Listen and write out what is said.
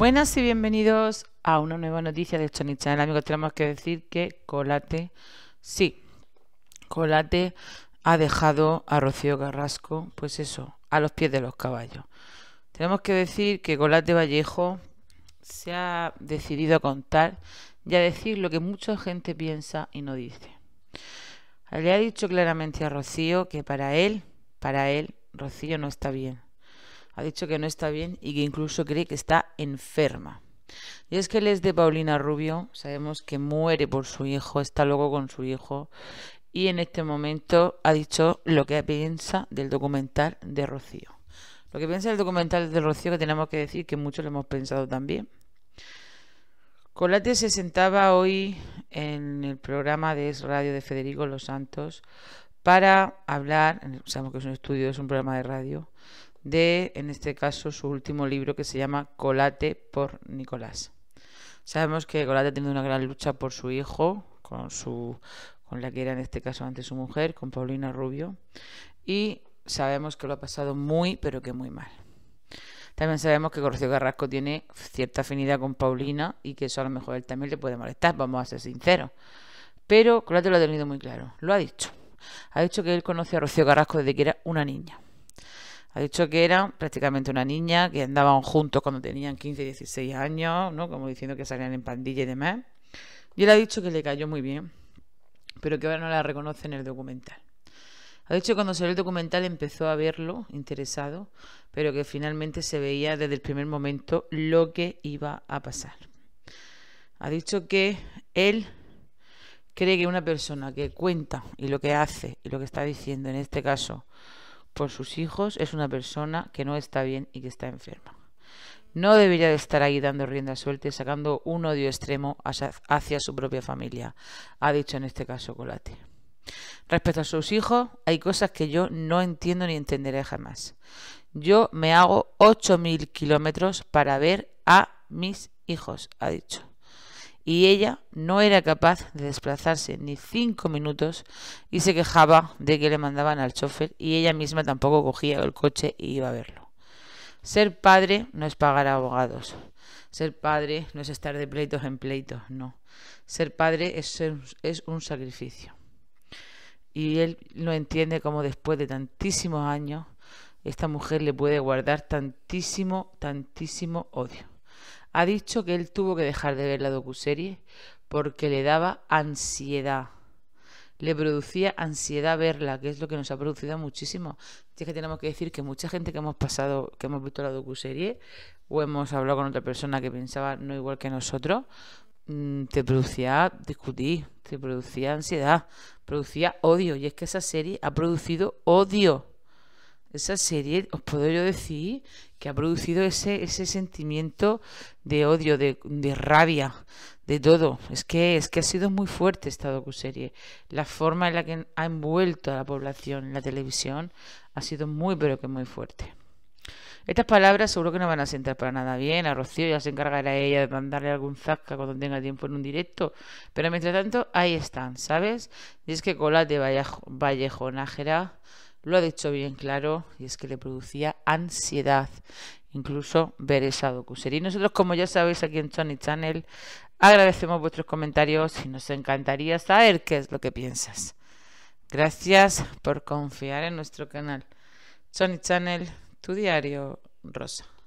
Buenas y bienvenidos a una nueva noticia de Sony Channel. Amigos, tenemos que decir que Colate, sí, Colate ha dejado a Rocío Carrasco, pues eso, a los pies de los caballos. Tenemos que decir que Colate Vallejo se ha decidido a contar y a decir lo que mucha gente piensa y no dice. Le ha dicho claramente a Rocío que para él, para él, Rocío no está bien ha dicho que no está bien y que incluso cree que está enferma. Y es que él es de Paulina Rubio, sabemos que muere por su hijo, está luego con su hijo y en este momento ha dicho lo que piensa del documental de Rocío. Lo que piensa del documental de Rocío que tenemos que decir que muchos lo hemos pensado también. Colate se sentaba hoy en el programa de Radio de Federico Los Santos para hablar, sabemos que es un estudio, es un programa de radio, de, en este caso, su último libro que se llama Colate por Nicolás. Sabemos que Colate ha tenido una gran lucha por su hijo, con, su, con la que era en este caso antes su mujer, con Paulina Rubio, y sabemos que lo ha pasado muy, pero que muy mal. También sabemos que Rocío Carrasco tiene cierta afinidad con Paulina y que eso a lo mejor él también le puede molestar, vamos a ser sinceros. Pero Colate lo ha tenido muy claro, lo ha dicho. Ha dicho que él conoce a Rocío Carrasco desde que era una niña. Ha dicho que era prácticamente una niña, que andaban juntos cuando tenían 15, 16 años, ¿no? Como diciendo que salían en pandilla y demás. Y él ha dicho que le cayó muy bien, pero que ahora no la reconoce en el documental. Ha dicho que cuando salió el documental empezó a verlo, interesado, pero que finalmente se veía desde el primer momento lo que iba a pasar. Ha dicho que él cree que una persona que cuenta y lo que hace y lo que está diciendo, en este caso, por sus hijos es una persona que no está bien y que está enferma. No debería de estar ahí dando rienda suelta y sacando un odio extremo hacia su propia familia, ha dicho en este caso Colate. Respecto a sus hijos, hay cosas que yo no entiendo ni entenderé jamás. Yo me hago 8.000 kilómetros para ver a mis hijos, ha dicho y ella no era capaz de desplazarse ni cinco minutos y se quejaba de que le mandaban al chofer y ella misma tampoco cogía el coche y e iba a verlo. Ser padre no es pagar a abogados. Ser padre no es estar de pleitos en pleitos, no. Ser padre es, es un sacrificio. Y él no entiende cómo después de tantísimos años esta mujer le puede guardar tantísimo, tantísimo odio ha dicho que él tuvo que dejar de ver la docuserie porque le daba ansiedad. Le producía ansiedad verla, que es lo que nos ha producido muchísimo. es que tenemos que decir que mucha gente que hemos pasado, que hemos visto la docuserie, o hemos hablado con otra persona que pensaba no igual que nosotros, mm, te producía discutir, te producía ansiedad, producía odio. Y es que esa serie ha producido odio. Esa serie, os puedo yo decir, que ha producido ese, ese sentimiento de odio, de, rabia, de todo. Es que, es que ha sido muy fuerte esta docuserie. La forma en la que ha envuelto a la población la televisión ha sido muy, pero que muy fuerte. Estas palabras seguro que no van a sentar para nada bien. A Rocío ya se encargará ella de mandarle algún zasca cuando tenga tiempo en un directo. Pero mientras tanto, ahí están, ¿sabes? Y es que Cola de Vallejo, Vallejo Nájera lo ha dicho bien claro y es que le producía ansiedad incluso ver esa docuserie. Y nosotros, como ya sabéis, aquí en Tony Channel agradecemos vuestros comentarios y nos encantaría saber qué es lo que piensas. Gracias por confiar en nuestro canal. Tony Channel, tu diario rosa.